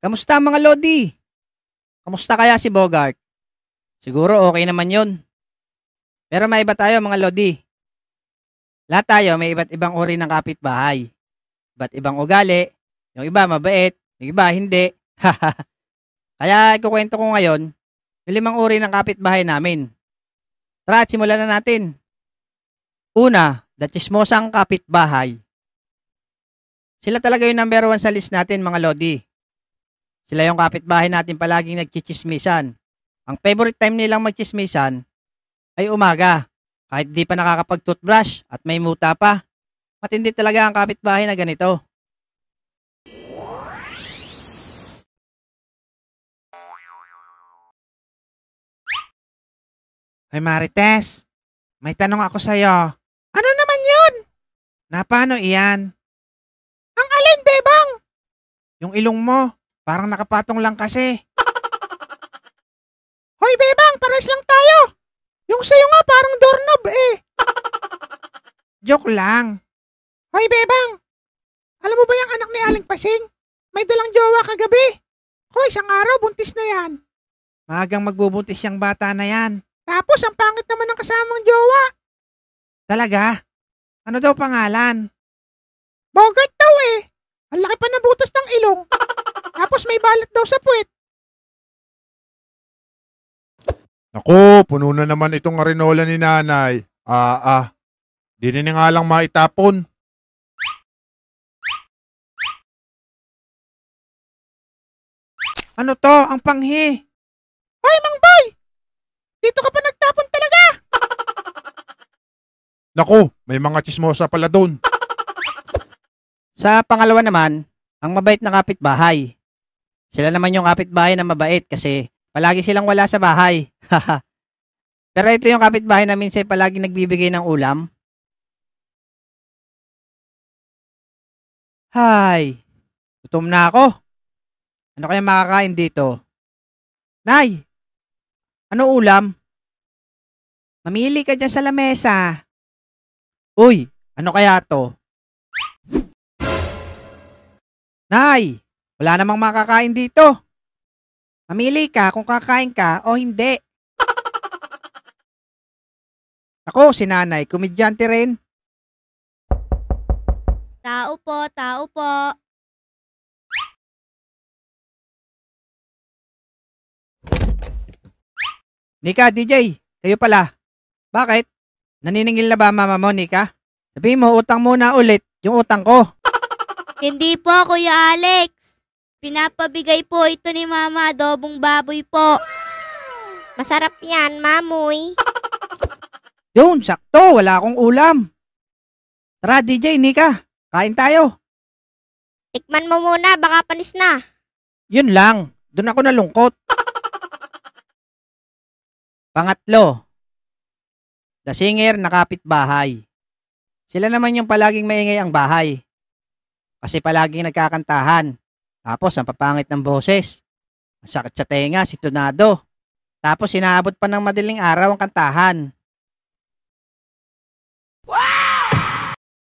Kamusta mga Lodi? Kamusta kaya si Bogart? Siguro okay naman yon. Pero may iba tayo mga Lodi. Lahat tayo may iba't ibang uri ng kapitbahay. Iba't ibang ugali. Yung iba mabait, yung iba hindi. Kaya ikukwento ko ngayon yung limang uri ng kapitbahay namin. Tara, simulan na natin. Una, the chismosang kapitbahay. Sila talaga yung number one sa list natin mga Lodi. Sila yung kapitbahay natin palaging nagchichismisan. Ang favorite time nilang magchismisan ay umaga. Kahit di pa nakakapag-toothbrush at may muta pa, matindi talaga ang kapitbahay na ganito. Hoy Marites, may tanong ako sa'yo. Ano naman yun? Napano iyan? Ang alin, Bebang? Yung ilong mo. Parang nakapatong lang kasi. Hoy, Bebang, pares lang tayo. Yung sa'yo nga parang doorknob eh. Joke lang. Hoy, Bebang. Alam mo ba yung anak ni Aling Pasing? May dalang jowa kagabi. Hoy, isang araw, buntis na yan. Magang magbubuntis yung bata na yan. Tapos, ang pangit naman ng kasamang jowa. Talaga? Ano daw pangalan? Bogart daw eh. Ang laki pa ng butas ng ilong. Tapos may balat daw sa puwet. Nako, puno na naman itong arinola ni nanay. Ah, ah. Di na nga lang maitapon. Ano to? Ang panghi. Hoy, Mang Boy! Dito ka pa nagtapon talaga! Nako, may mga chismosa pala doon. Sa pangalawa naman, ang mabait na kapitbahay. Sila naman yung kapitbahay na mabait kasi palagi silang wala sa bahay. Pero ito yung kapitbahay na minsan palagi nagbibigay ng ulam. Hay, gutom na ako. Ano kaya makakain dito? Nay, ano ulam? Mamili ka dyan sa lamesa. Uy, ano kaya to? Nay, wala namang makakain dito. Mamili ka kung kakain ka o hindi. Ako, si nanay, komedyante rin. Tao po, tao po. Nika, DJ, kayo pala. Bakit? Naniningil na ba mama mo, Nika? Sabihin mo, utang muna ulit yung utang ko. Hindi po, Kuya Alex. Pinapabigay po ito ni Mama Adobong Baboy po. Masarap yan, Mamoy. Yun, sakto. Wala akong ulam. Tara, DJ, Nika. Kain tayo. Tikman mo muna, baka panis na. Yun lang. Doon ako nalungkot. Pangatlo, the singer na kapitbahay. Sila naman yung palaging maingay ang bahay. Kasi palagi nagkakantahan. Tapos, ang papangit ng boses. Ang sakit sa tenga, si Tunado. Tapos, sinaabot pa ng madaling araw ang kantahan. Wow!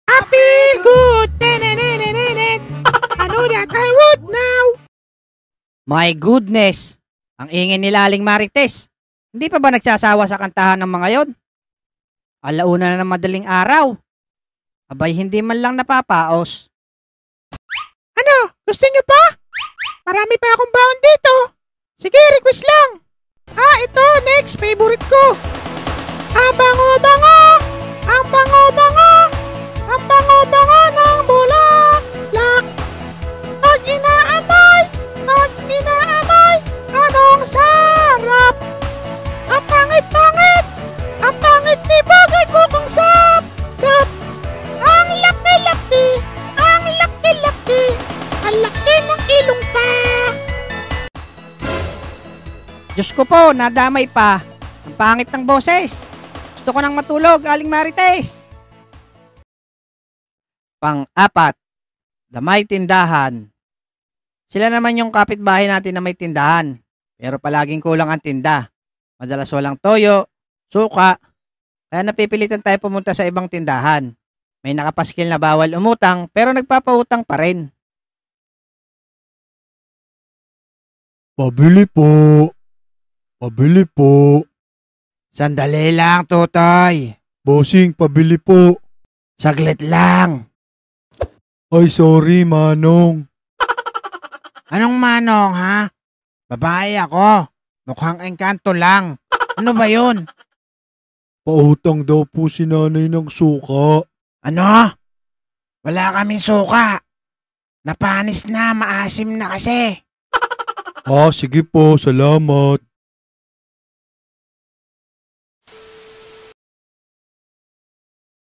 I feel good! I know that I now! My goodness! Ang ingin ni Laling Marites. Hindi pa ba nagsasawa sa kantahan ng mga yon? Alauna na ng madaling araw. Abay, hindi man lang napapaos. Ano, gusto nyo pa? Marami pa akong baon dito. Sige, request lang. Ah, ito, next, favorite ko. Abango-bango! Ah! Ang bango! Diyos ko po, nadamay pa. Ang pangit ng boses. Gusto ko nang matulog, Aling Marites. Pang-apat, damay tindahan. Sila naman yung kapitbahay natin na may tindahan. Pero palaging kulang ang tinda. Madalas walang toyo, suka. Kaya napipilitan tayo pumunta sa ibang tindahan. May nakapaskil na bawal umutang pero nagpapautang pa rin. Pabili po. Pabili po. Sandali lang, Tutoy. Bossing, pabili po. Saglit lang. Ay, sorry, Manong. Anong manong, ha? Babae ako. Mukhang engkanto lang. Ano ba yun? Pautang daw po si nanay ng suka. Ano? Wala kami suka. Napanis na, maasim na kasi. Ah, sige po, salamat.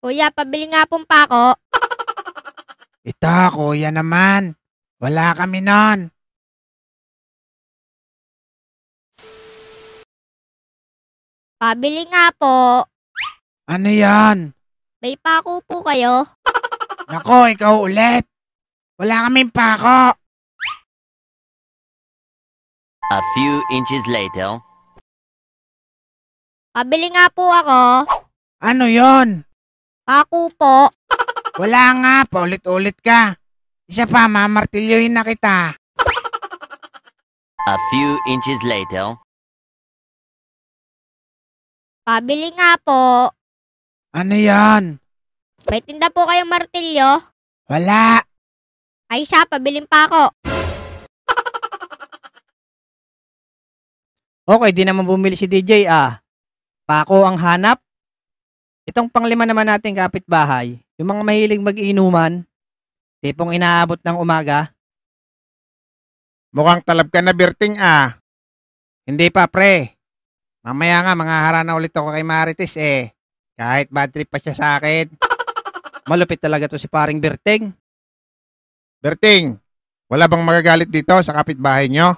Kuya, pabili nga pong pako. Ito, kuya naman. Wala kami nun. Pabili nga po. Ano yan? May pako po kayo. Nako, ikaw ulit. Wala kaming pako. A few inches later. Pabili nga po ako. Ano yon? Ako po. Wala nga, paulit-ulit ka. Isa pa, mamartilyohin na kita. A few inches later. Pabili nga po. Ano yan? May tinda po kayong martilyo? Wala. Ay siya, pabilin pa ako. Okay, di naman bumili si DJ ah. Pako ang hanap. Itong panglima naman natin kapitbahay, yung mga mahilig mag-inuman, tipong inaabot ng umaga. Mukhang talab ka na, Berting, ah. Hindi pa, pre. Mamaya nga, mangahara na ulit ako kay Marites, eh. Kahit bad trip pa siya sa akin. Malupit talaga to si paring Berting. Berting, wala bang magagalit dito sa kapitbahay nyo?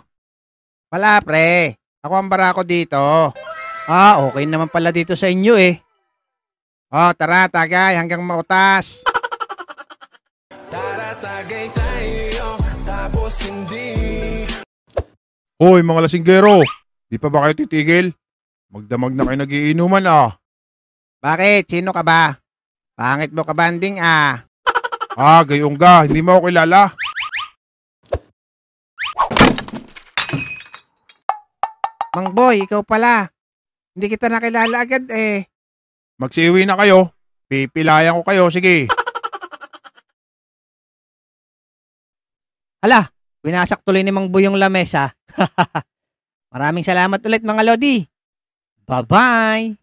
Wala, pre. Ako ang barako dito. Ah, okay naman pala dito sa inyo, eh. Oh, tara, tagay, hanggang mautas. tara, tagay tayo, tapos hindi. Hoy, mga lasinggero, di pa ba kayo titigil? Magdamag na kayo nagiinuman ah. Bakit? Sino ka ba? Pangit mo ka banding ah. Ah, gayong ga, hindi mo ako kilala. Mang boy, ikaw pala. Hindi kita nakilala agad eh. Magsiwi na kayo. Pipilayan ko kayo. Sige. Hala, winasak tuloy ni Mang Buyong lamesa. Maraming salamat ulit mga Lodi. Bye-bye!